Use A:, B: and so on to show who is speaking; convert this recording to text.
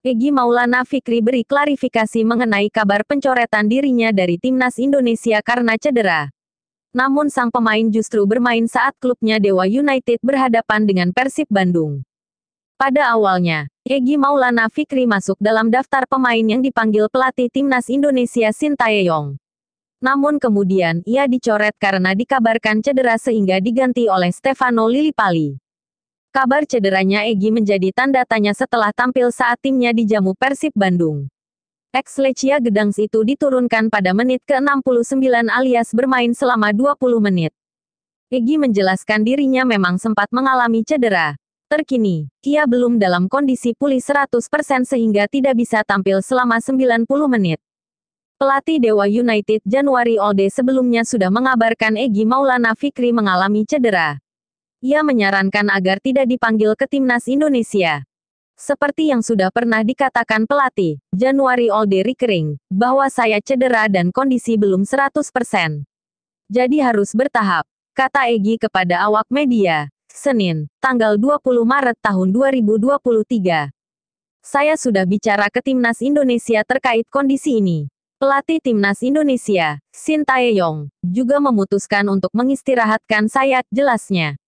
A: Egi Maulana Fikri beri klarifikasi mengenai kabar pencoretan dirinya dari timnas Indonesia karena cedera. Namun sang pemain justru bermain saat klubnya Dewa United berhadapan dengan Persib Bandung. Pada awalnya, Egi Maulana Fikri masuk dalam daftar pemain yang dipanggil pelatih timnas Indonesia Sintayong. Namun kemudian ia dicoret karena dikabarkan cedera sehingga diganti oleh Stefano Lillipali. Kabar cederanya Egi menjadi tanda tanya setelah tampil saat timnya dijamu Persib Bandung. Ex Lecia Gedangs itu diturunkan pada menit ke-69 alias bermain selama 20 menit. Egi menjelaskan dirinya memang sempat mengalami cedera. Terkini, ia belum dalam kondisi pulih 100% sehingga tidak bisa tampil selama 90 menit. Pelatih Dewa United Januari Olde sebelumnya sudah mengabarkan Egi Maulana Fikri mengalami cedera. Ia menyarankan agar tidak dipanggil ke timnas Indonesia. Seperti yang sudah pernah dikatakan pelatih, Januari Olde Rickering, bahwa saya cedera dan kondisi belum 100%. Jadi harus bertahap, kata Egi kepada awak media, Senin, tanggal 20 Maret tahun 2023. Saya sudah bicara ke Timnas Indonesia terkait kondisi ini. Pelatih Timnas Indonesia, Sintayong, Taeyong, juga memutuskan untuk mengistirahatkan saya, jelasnya.